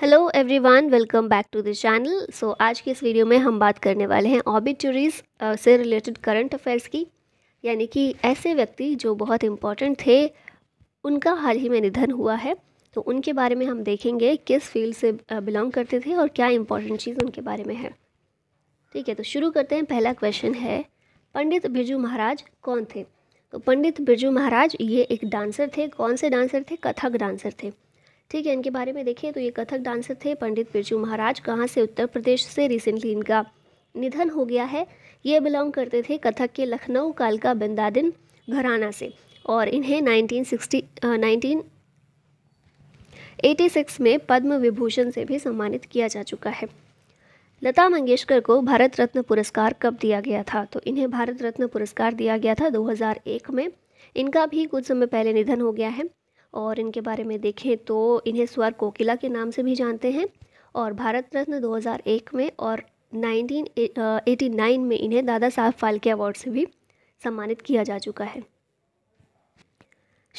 hello everyone welcome back to the channel so आज की इस वीडियो में हम बात करने वाले हैं ऑबिटरीज से रिलेटेड करंट अफेयर्स की यानी कि ऐसे व्यक्ति जो बहुत इम्पॉर्टेंट थे उनका हाल ही में निधन हुआ है तो उनके बारे में हम देखेंगे किस फील्ड से बिलोंग करते थे और क्या इम्पोर्टेंट चीज़ उनके बारे में है ठीक है तो शुरू करते हैं पहला क्वेश्चन है पंडित बिरजू महाराज कौन थे तो पंडित बिरजू महाराज ये एक डांसर थे कौन से डांसर थे कथक डांसर थे ठीक है इनके बारे में देखें तो ये कथक डांसर थे पंडित बिरजू महाराज कहाँ से उत्तर प्रदेश से रिसेंटली इनका निधन हो गया है ये बिलोंग करते थे कथक के लखनऊ कालका बिंदादिन घराना से और इन्हें 1960 एटी 1986 में पद्म विभूषण से भी सम्मानित किया जा चुका है लता मंगेशकर को भारत रत्न पुरस्कार कब दिया गया था तो इन्हें भारत रत्न पुरस्कार दिया गया था 2001 में इनका भी कुछ समय पहले निधन हो गया है और इनके बारे में देखें तो इन्हें स्वर कोकिला के नाम से भी जानते हैं और भारत रत्न 2001 में और 1989 में इन्हें दादा साहब फाल्के अवार्ड से भी सम्मानित किया जा चुका है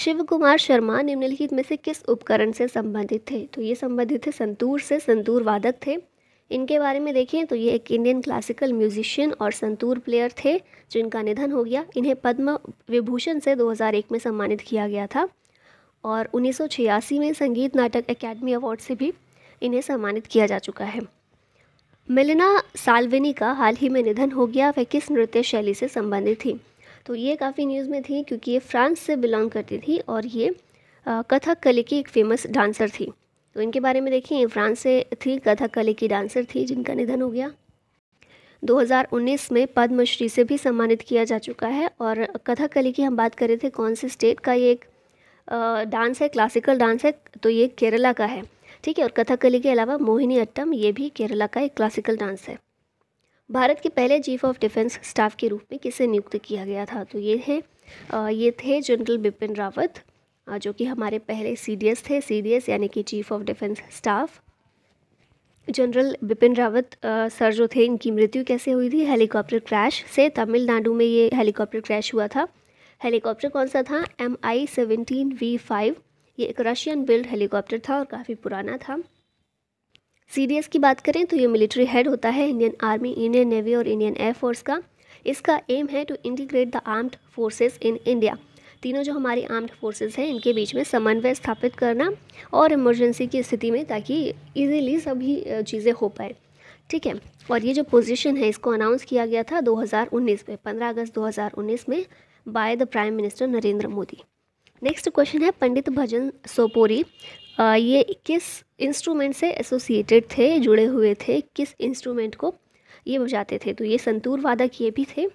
शिव कुमार शर्मा निम्नलिखित में से किस उपकरण से संबंधित थे तो ये संबंधित थे संतूर से संतूर वादक थे इनके बारे में देखें तो ये एक इंडियन क्लासिकल म्यूजिशियन और संतूर प्लेयर थे जिनका निधन हो गया इन्हें पद्म विभूषण से 2001 में सम्मानित किया गया था और 1986 में संगीत नाटक अकेडमी अवार्ड से भी इन्हें सम्मानित किया जा चुका है मिलना सालवेनी का हाल ही में निधन हो गया वह किस नृत्य शैली से संबंधित थी तो ये काफ़ी न्यूज़ में थी क्योंकि ये फ्रांस से बिलोंग करती थी और ये कथक कली की एक फेमस डांसर थी तो इनके बारे में देखिए फ्रांस से थी कथक कली की डांसर थी जिनका निधन हो गया 2019 में पद्मश्री से भी सम्मानित किया जा चुका है और कथक कली की हम बात करें थे कौन से स्टेट का ये एक डांस है क्लासिकल डांस है तो ये केरला का है ठीक है और कथकली के अलावा मोहिनी अट्टम ये भी केरला का एक क्लासिकल डांस है भारत के पहले चीफ ऑफ डिफेंस स्टाफ के रूप में किसे नियुक्त किया गया था तो ये है ये थे जनरल बिपिन रावत जो कि हमारे पहले सी थे सी यानी कि chief of defence staff general Bipin Rawat sir जो थे इनकी मृत्यु कैसे हुई थी हेलीकॉप्टर क्रैश से तमिलनाडु में ये हेलीकॉप्टर क्रैश हुआ था हेलीकॉप्टर कौन सा था M I seventeen V five ये एक रशियन बिल्ड हेलीकॉप्टर था और काफ़ी पुराना था सी की बात करें तो ये मिलिट्री हेड होता है इंडियन आर्मी इंडियन नेवी और इंडियन एयरफोर्स का इसका एम है to integrate the armed forces in India तीनों जो हमारी आर्म्ड फोर्सेस हैं इनके बीच में समन्वय स्थापित करना और इमरजेंसी की स्थिति में ताकि इजीली सभी चीज़ें हो पाए ठीक है और ये जो पोजीशन है इसको अनाउंस किया गया था 2019 में 15 अगस्त 2019 में by the prime minister Narendra Modi next question है पंडित भजन सोपोरी आ, ये किस इंस्ट्रूमेंट से एसोसिएटेड थे जुड़े हुए थे किस इंस्ट्रूमेंट को ये बजाते थे तो ये संतूर वादक ये भी थे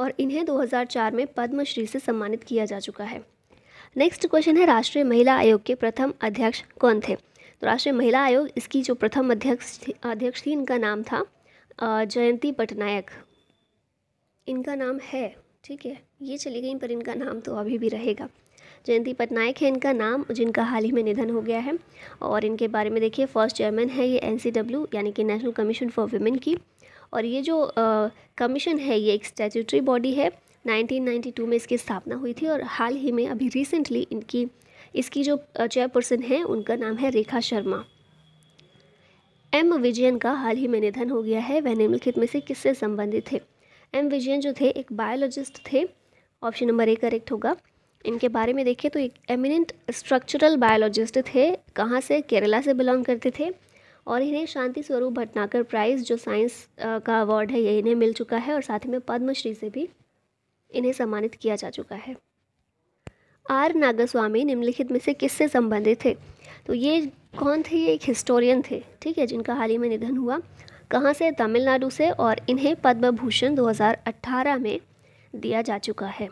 और इन्हें 2004 में पद्मश्री से सम्मानित किया जा चुका है नेक्स्ट क्वेश्चन है राष्ट्रीय महिला आयोग के प्रथम अध्यक्ष कौन थे तो राष्ट्रीय महिला आयोग इसकी जो प्रथम अध्यक्ष अध्यक्ष थी इनका नाम था जयंती पटनायक इनका नाम है ठीक है ये चली गई पर इनका नाम तो अभी भी रहेगा जयंती पटनायक है इनका नाम जिनका हाल ही में निधन हो गया है और इनके बारे में देखिए फर्स्ट चेयरमैन है ये एन यानी कि नेशनल कमीशन फॉर वुमेन की और ये जो कमीशन है ये एक स्टैचूटरी बॉडी है 1992 में इसकी स्थापना हुई थी और हाल ही में अभी रिसेंटली इनकी इसकी जो चेयरपर्सन है उनका नाम है रेखा शर्मा एम विजयन का हाल ही में निधन हो गया है वह निम्नलिखित में से किससे संबंधित है एम विजयन जो थे एक बायोलॉजिस्ट थे ऑप्शन नंबर ए करेक्ट होगा इनके बारे में देखें तो एक एमिनेंट स्ट्रक्चरल बायोलॉजिस्ट थे कहाँ से केरला से बिलोंग करते थे और इन्हें शांति स्वरूप भटनाकर प्राइज़ जो साइंस का अवार्ड है ये इन्हें मिल चुका है और साथ में पद्मश्री से भी इन्हें सम्मानित किया जा चुका है आर नागास्वामी निम्नलिखित में से किससे संबंधित थे तो ये कौन थे ये एक हिस्टोरियन थे ठीक है जिनका हाल ही में निधन हुआ कहाँ से तमिलनाडु से और इन्हें पद्म भूषण 2018 में दिया जा चुका है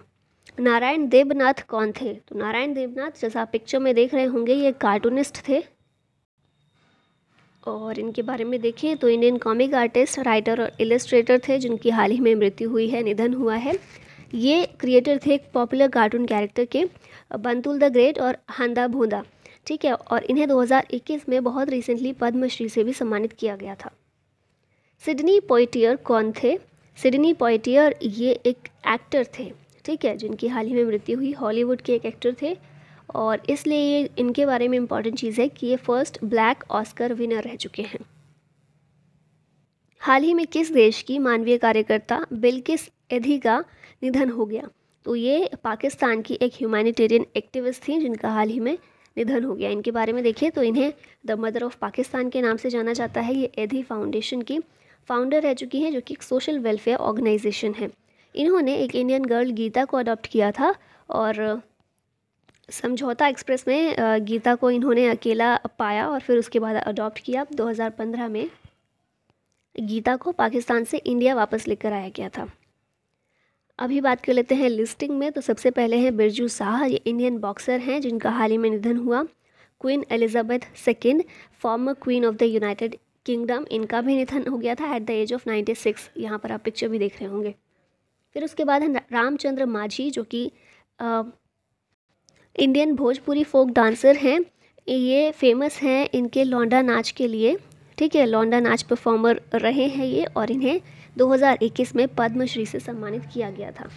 नारायण देवनाथ कौन थे तो नारायण देवनाथ जैसा आप पिक्चर में देख रहे होंगे ये कार्टूनिस्ट थे और इनके बारे में देखें तो इंडियन कॉमिक आर्टिस्ट राइटर और इलस्ट्रेटर थे जिनकी हाल ही में मृत्यु हुई है निधन हुआ है ये क्रिएटर थे एक पॉपुलर कार्टून कैरेक्टर के बंतुल द ग्रेट और हंदा भोंदा ठीक है और इन्हें 2021 में बहुत रिसेंटली पद्मश्री से भी सम्मानित किया गया था सिडनी पोइटियर कौन थे सिडनी पोइटियर ये एक एक्टर थे ठीक है जिनकी हाल ही में मृत्यु हुई हॉलीवुड के एक एक्टर थे और इसलिए ये इनके बारे में इम्पॉर्टेंट चीज़ है कि ये फर्स्ट ब्लैक ऑस्कर विनर रह चुके हैं हाल ही में किस देश की मानवीय कार्यकर्ता बिल्किस एधी का निधन हो गया तो ये पाकिस्तान की एक ह्यूमैनिटेरियन एक्टिविस्ट थी जिनका हाल ही में निधन हो गया इनके बारे में देखिए तो इन्हें द मदर ऑफ़ पाकिस्तान के नाम से जाना जाता है ये एधी फाउंडेशन की फाउंडर रह चुकी हैं जो कि एक सोशल वेलफेयर ऑर्गेनाइजेशन है इन्होंने एक इंडियन गर्ल गीता को अडॉप्ट किया था और समझौता एक्सप्रेस में गीता को इन्होंने अकेला पाया और फिर उसके बाद अडॉप्ट किया 2015 में गीता को पाकिस्तान से इंडिया वापस लेकर आया गया था अभी बात कर लेते हैं लिस्टिंग में तो सबसे पहले हैं बिरजू शाह ये इंडियन बॉक्सर हैं जिनका हाल ही में निधन हुआ queen Elizabeth second former queen of the United Kingdom इनका भी निधन हो गया था at the age of ninety six यहाँ पर आप पिक्चर भी देख रहे होंगे फिर उसके बाद है रामचंद्र माझी जो कि इंडियन भोजपुरी फोक डांसर हैं ये फेमस हैं इनके लौंडा नाच के लिए ठीक है लौंडा नाच परफॉर्मर रहे हैं ये और इन्हें 2021 में पद्मश्री से सम्मानित किया गया था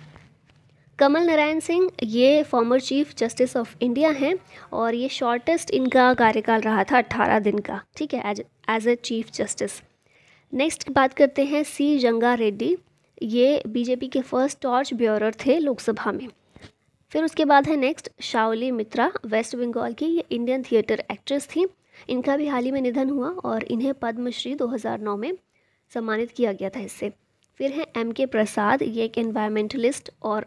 कमल नारायण सिंह ये former chief justice of India हैं और ये शॉर्टेस्ट इनका कार्यकाल रहा था 18 दिन का ठीक है as as a chief justice next बात करते हैं सी जंगा रेड्डी ये बीजेपी के फर्स्ट टॉर्च ब्यूरर थे लोकसभा में फिर उसके बाद है नेक्स्ट शाओली मित्रा वेस्ट बंगाल की ये इंडियन थिएटर एक्ट्रेस थी इनका भी हाल ही में निधन हुआ और इन्हें पद्मश्री 2009 में सम्मानित किया गया था इससे फिर है एम के प्रसाद ये एक एनवायरमेंटलिस्ट और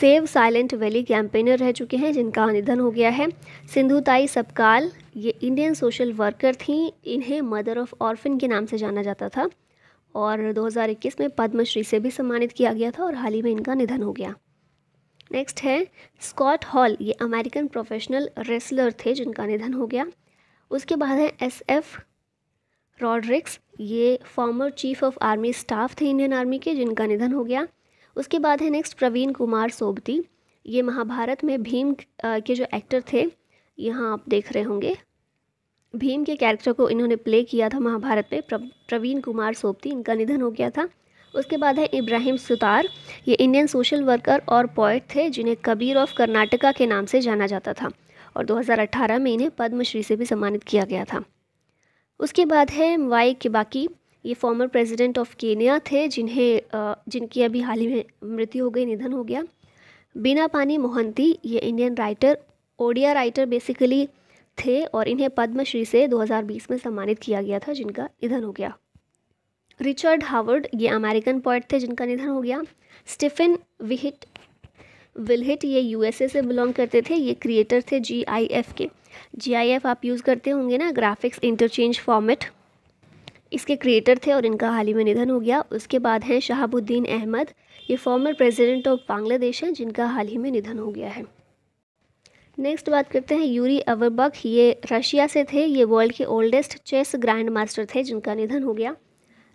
सेव साइलेंट वैली कैंपेनर रह चुके हैं जिनका निधन हो गया है सिंधुताई सपकाल ये इंडियन सोशल वर्कर थीं इन्हें मदर ऑफ़ ऑर्फिन के नाम से जाना जाता था और 2021 में पद्मश्री से भी सम्मानित किया गया था और हाल ही में इनका निधन हो गया नेक्स्ट है स्कॉट हॉल ये अमेरिकन प्रोफेशनल रेसलर थे जिनका निधन हो गया उसके बाद है एस एफ रॉड्रिक्स ये former chief of army staff थे इंडियन आर्मी के जिनका निधन हो गया उसके बाद है नेक्स्ट प्रवीण कुमार सोबती ये महाभारत में भीम के जो एक्टर थे यहाँ आप देख रहे होंगे भीम के कैरेक्टर को इन्होंने प्ले किया था महाभारत में प्रवीण कुमार सोपती इनका निधन हो गया था उसके बाद है इब्राहिम सुतार ये इंडियन सोशल वर्कर और पोइट थे जिन्हें कबीर ऑफ कर्नाटका के नाम से जाना जाता था और 2018 में इन्हें पद्मश्री से भी सम्मानित किया गया था उसके बाद है वाई किबाकी ये फॉर्मर प्रेसिडेंट ऑफ केनिया थे जिन्हें जिनकी अभी हाल ही में मृत्यु हो गई निधन हो गया बिना पानी मोहंती ये Indian writer Odia writer basically थे और इन्हें पद्मश्री से 2020 में सम्मानित किया गया था जिनका निधन हो गया रिचर्ड हावर्ड ये अमेरिकन पोइट थे जिनका निधन हो गया स्टीफन विहिट विलहिट ये यूएसए से बिलोंग करते थे ये क्रिएटर थे जीआईएफ के जीआईएफ आप यूज़ करते होंगे ना ग्राफिक्स इंटरचेंज फॉर्मेट इसके क्रिएटर थे और इनका हाल ही में निधन हो गया उसके बाद हैं शहाबुद्दीन अहमद ये फॉर्मर प्रेसिडेंट ऑफ बांग्लादेश हैं जिनका हाल ही में निधन हो गया है नेक्स्ट बात करते हैं यूरी अवरबक ये रशिया से थे ये वर्ल्ड के ओल्डेस्ट चेस ग्रैंड मास्टर थे जिनका निधन हो गया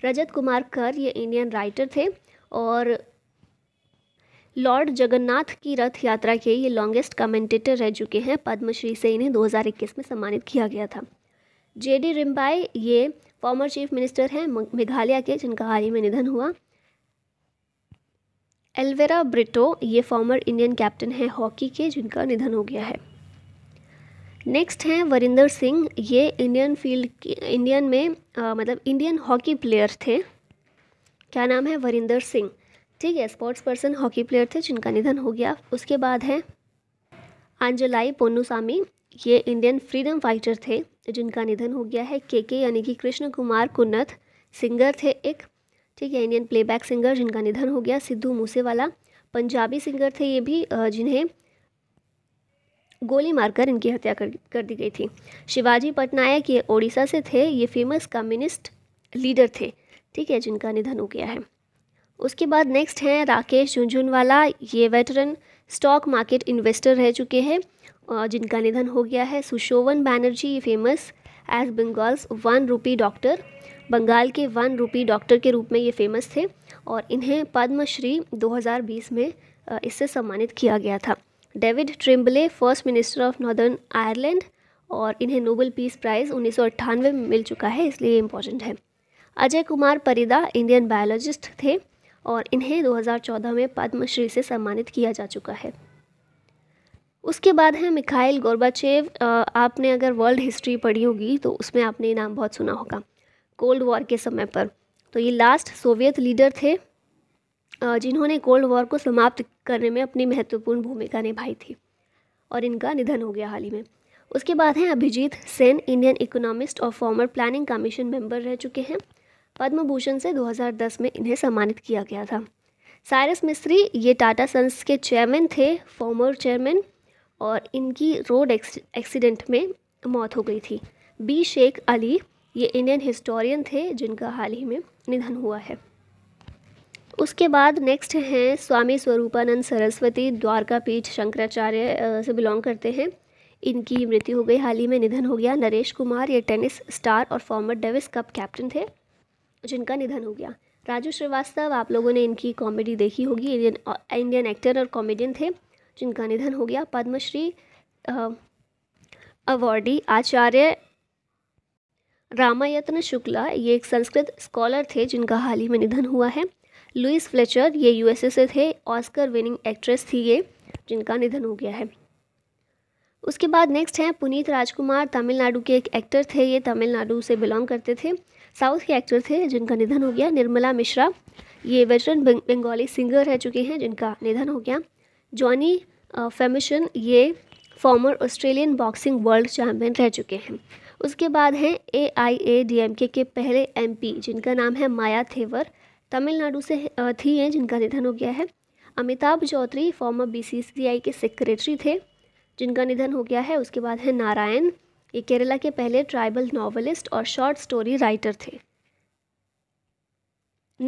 रजत कुमार कर ये इंडियन राइटर थे और लॉर्ड जगन्नाथ की रथ यात्रा के ये लॉन्गेस्ट कमेंटेटर रह चुके हैं पद्मश्री से इन्हें 2021 में सम्मानित किया गया था जे डी रिम्बाई ये फॉर्मर चीफ मिनिस्टर हैं मेघालय के जिनका हाल ही में निधन हुआ एलवेरा ब्रिटो ये फॉर्मर इंडियन कैप्टन हैं हॉकी के जिनका निधन हो गया है नेक्स्ट हैं वरिंदर सिंह ये इंडियन फील्ड इंडियन में आ, मतलब इंडियन हॉकी प्लेयर थे क्या नाम है वरिंदर सिंह ठीक है स्पोर्ट्स पर्सन हॉकी प्लेयर थे जिनका निधन हो गया उसके बाद है अंजलाई पोनुसामी ये इंडियन फ्रीडम फाइटर थे जिनका निधन हो गया है के के यानी कि कृष्ण कुमार कुन्नत सिंगर थे एक ठीक है इंडियन प्लेबैक सिंगर जिनका निधन हो गया सिद्धू मूसेवाला पंजाबी सिंगर थे ये भी जिन्हें गोली मारकर इनकी हत्या कर कर दी गई थी शिवाजी पटनायक ये ओडिशा से थे ये फेमस कम्युनिस्ट लीडर थे ठीक है जिनका निधन हो गया है उसके बाद नेक्स्ट हैं राकेश झुंझुनवाला ये वेटरन स्टॉक मार्केट इन्वेस्टर रह चुके हैं जिनका निधन हो गया है सुशोभन बैनर्जी ये famous as Bengal's one rupee doctor Bengal के वन रूपी डॉक्टर के रूप में ये फेमस थे और इन्हें पद्मश्री 2020 में इससे सम्मानित किया गया था David Trimble first minister of Northern Ireland और इन्हें नोबल पीस प्राइज़ उन्नीस में मिल चुका है इसलिए इम्पॉर्टेंट है अजय कुमार परिदा इंडियन बायोलॉजिस्ट थे और इन्हें 2014 में पद्मश्री से सम्मानित किया जा चुका है उसके बाद है मिखाइल गोरबाचेव आपने अगर वर्ल्ड हिस्ट्री पढ़ी होगी तो उसमें आपने नाम बहुत सुना होगा कोल्ड वॉर के समय पर तो ये लास्ट सोवियत लीडर थे जिन्होंने कोल्ड वॉर को समाप्त करने में अपनी महत्वपूर्ण भूमिका निभाई थी और इनका निधन हो गया हाल ही में उसके बाद हैं अभिजीत सेन इंडियन इकोनॉमिस्ट और फॉर्मर प्लानिंग कमीशन मेंबर रह चुके हैं पद्म भूषण से 2010 में इन्हें सम्मानित किया गया था सायरस मिस्त्री ये टाटा सन्स के चेयरमैन थे फॉर्मर चेयरमैन और इनकी रोड एक्सीडेंट में मौत हो गई थी बी शेख अली ये इंडियन हिस्टोरियन थे जिनका हाल ही में निधन हुआ है उसके बाद नेक्स्ट हैं स्वामी स्वरूपानंद सरस्वती द्वारकापीठ शंकराचार्य से बिलोंग करते हैं इनकी मृत्यु हो गई हाल ही में निधन हो गया नरेश कुमार ये टेनिस स्टार और फॉर्मर डेविस कप कैप्टन थे जिनका निधन हो गया राजू श्रीवास्तव आप लोगों ने इनकी कॉमेडी देखी होगी इंडियन इंडियन एक्टर और कॉमेडियन थे जिनका निधन हो गया पद्मश्री अवार्डी आचार्य रामायतन शुक्ला ये एक संस्कृत स्कॉलर थे जिनका हाल ही में निधन हुआ है लुइस फ्लेचर ये यूएसए से थे ऑस्कर विनिंग एक्ट्रेस थी ये जिनका निधन हो गया है उसके बाद नेक्स्ट हैं पुनीत राजकुमार तमिलनाडु के एक एक्टर थे ये तमिलनाडु से बिलोंग करते थे साउथ के एक्टर थे जिनका निधन हो गया निर्मला मिश्रा ये वेटरन बंगाली सिंगर रह चुके हैं जिनका निधन हो गया जॉनी फेमिशन ये former Australian boxing world champion रह चुके हैं उसके बाद हैं ए आई ए डी एम के के पहले एम पी जिनका नाम है माया थेवर तमिलनाडु से थी हैं जिनका निधन हो गया है Amitabh Choudhary former B C C I के सेक्रेटरी थे जिनका निधन हो गया है उसके बाद है नारायण ये केरला के पहले ट्राइबल नॉवलिस्ट और शॉर्ट स्टोरी राइटर थे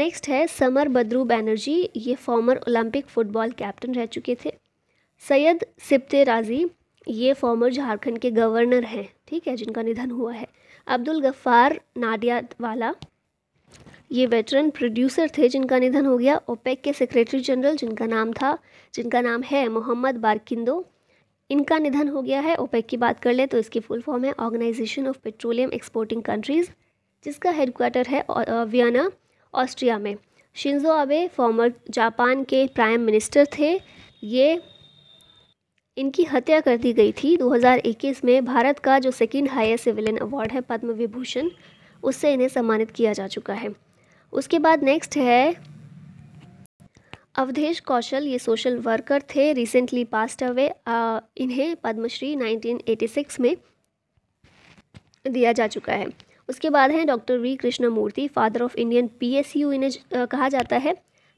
नेक्स्ट है समर बद्रू बैनर्जी ये फॉर्मर ओलंपिक फुटबॉल कैप्टन रह चुके थे सैयद सिप्ते राजी ये फॉर्मर झारखंड के गवर्नर हैं ठीक है जिनका निधन हुआ है अब्दुल गफ्फार नाडियावाला ये वेटरन प्रोड्यूसर थे जिनका निधन हो गया ओपेक के सेक्रेटरी जनरल जिनका नाम था जिनका नाम है मोहम्मद बारकिंदो इनका निधन हो गया है ओपेक की बात कर ले तो इसकी फुल फॉर्म है organization of petroleum exporting countries जिसका हेडक्वार्टर है वियना ऑस्ट्रिया में शिंजो आबे फॉर्मर जापान के प्राइम मिनिस्टर थे ये इनकी हत्या कर दी गई थी 2021 में भारत का जो सेकेंड हाईएस्ट सिविलियन अवार्ड है पद्म विभूषण उससे इन्हें सम्मानित किया जा चुका है उसके बाद नेक्स्ट है अवधेश कौशल ये सोशल वर्कर थे रिसेंटली पास्ट अवे इन्हें पद्मश्री 1986 में दिया जा चुका है उसके बाद हैं doctor V Krishnamurthy father of Indian PSU इन्हें कहा जाता है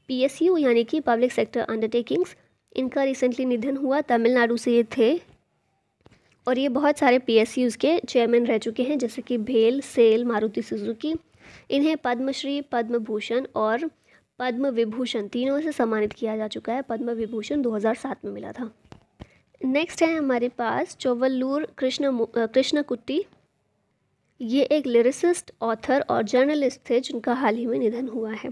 पीएसयू यानी कि पब्लिक सेक्टर अंडरटेकिंग्स इनका रिसेंटली निधन हुआ तमिलनाडु से ये थे और ये बहुत सारे पी के चेयरमैन रह चुके हैं जैसे कि भेल सेल मारुति सुजुकी इन्हें पद्मश्री पद्म भूषण और पद्म विभूषण तीनों से सम्मानित किया जा चुका है पद्म विभूषण 2007 में मिला था नेक्स्ट है हमारे पास चोवल्लूर कृष्ण कृष्ण कुट्टी ये एक लिरिसिस्ट ऑथर और जर्नलिस्ट थे जिनका हाल ही में निधन हुआ है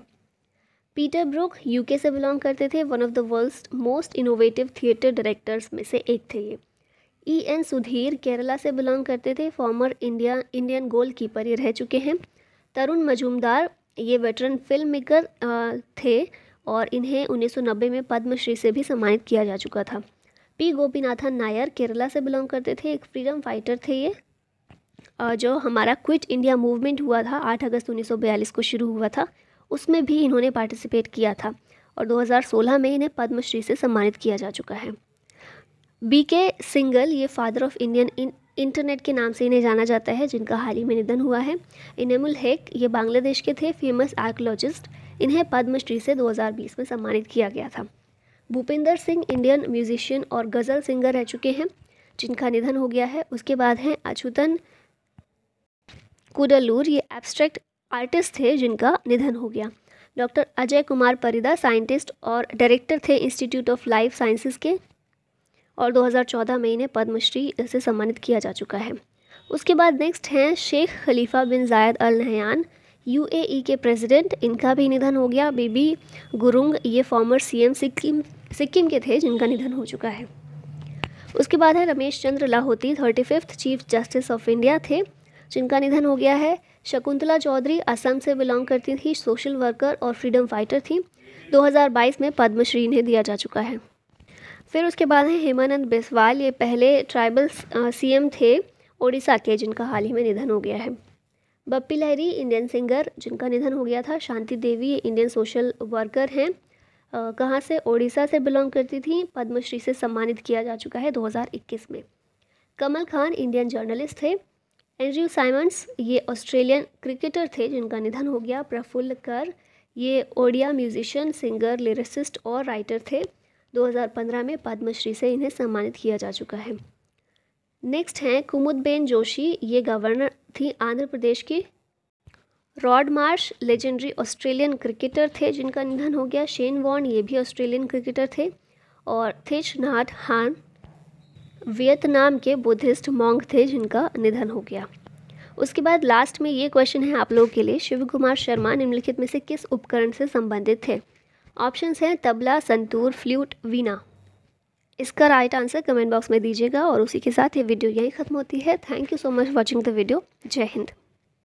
पीटर ब्रुक यूके से बिलोंग करते थे one of the world's most innovative theatre directors में से एक थे ये E e N Sudhir Kerala से बिलोंग करते थे former India Indian goalkeeper ये रह चुके हैं तरुण मजूमदार ये वेटरन फिल्म मेकर थे और इन्हें 1990 में पद्मश्री से भी सम्मानित किया जा चुका था पी गोपीनाथन नायर केरला से बिलोंग करते थे एक फ्रीडम फाइटर थे ये जो हमारा क्विट इंडिया मूवमेंट हुआ था आठ अगस्त 1942 को शुरू हुआ था उसमें भी इन्होंने पार्टिसिपेट किया था और 2016 में इन्हें पद्मश्री से सम्मानित किया जा चुका है बी के सिंगल ये father of Indian in internet के नाम से इन्हें जाना जाता है जिनका हाल ही में निधन हुआ है इनेमुल हेक ये बांग्लादेश के थे फेमस आर्कोलॉजिस्ट इन्हें पद्मश्री से 2020 में सम्मानित किया गया था भूपेंद्र सिंह इंडियन म्यूजिशियन और गज़ल सिंगर रह चुके हैं जिनका निधन हो गया है उसके बाद हैं अछूतन कुडलूर ये एब्स्ट्रैक्ट आर्टिस्ट थे जिनका निधन हो गया डॉक्टर अजय कुमार परिदा साइंटिस्ट और डायरेक्टर थे इंस्टीट्यूट ऑफ लाइफ साइंसेस के और 2014 में इन्हें पद्मश्री से सम्मानित किया जा चुका है उसके बाद नेक्स्ट हैं Sheikh Khalifa bin Zayed Al Nahyan U e के प्रेसिडेंट इनका भी निधन हो गया बीबी गुरुंग ये फॉर्मर सीएम सिक्किम सिक्किम के थे जिनका निधन हो चुका है उसके बाद है Ramesh Chandra Lahoti thirty fifth chief justice of India थे जिनका निधन हो गया है शकुंतला चौधरी असम से बिलोंग करती थी सोशल वर्कर और फ्रीडम फाइटर थी 2022 में पद्मश्री इन्हें दिया जा चुका है फिर उसके बाद है हेमानंद बेसवाल ये पहले ट्राइबल सीएम थे ओडिशा के जिनका हाल ही में निधन हो गया है बप्पी लहरी इंडियन सिंगर जिनका निधन हो गया था शांति देवी ये इंडियन सोशल वर्कर हैं कहाँ से ओडिशा से बिलोंग करती थी पद्मश्री से सम्मानित किया जा चुका है 2021 में कमल खान इंडियन जर्नलिस्ट थे एंड्रयू साइमंड्स ये ऑस्ट्रेलियन क्रिकेटर थे जिनका निधन हो गया प्रफुल्ल कर ये ओडिया म्यूजिशियन सिंगर लिरिसिस्ट और राइटर थे 2015 में पद्मश्री से इन्हें सम्मानित किया जा चुका है नेक्स्ट हैं कुमुदबेन जोशी ये गवर्नर थी आंध्र प्रदेश की Rod Marsh legendary Australian cricketer थे जिनका निधन हो गया शेन वॉन ये भी ऑस्ट्रेलियन क्रिकेटर थे और थिच नाट हान वियतनाम के बुद्धिस्ट मोंग थे जिनका निधन हो गया उसके बाद लास्ट में ये क्वेश्चन है आप लोगों के लिए शिव कुमार शर्मा निम्नलिखित में से किस उपकरण से संबंधित थे ऑप्शंस हैं तबला संतूर फ्लूट वीना इसका राइट आंसर कमेंट बॉक्स में दीजिएगा और उसी के साथ ये वीडियो यहीं ख़त्म होती है thank you so much watching the video जय हिंद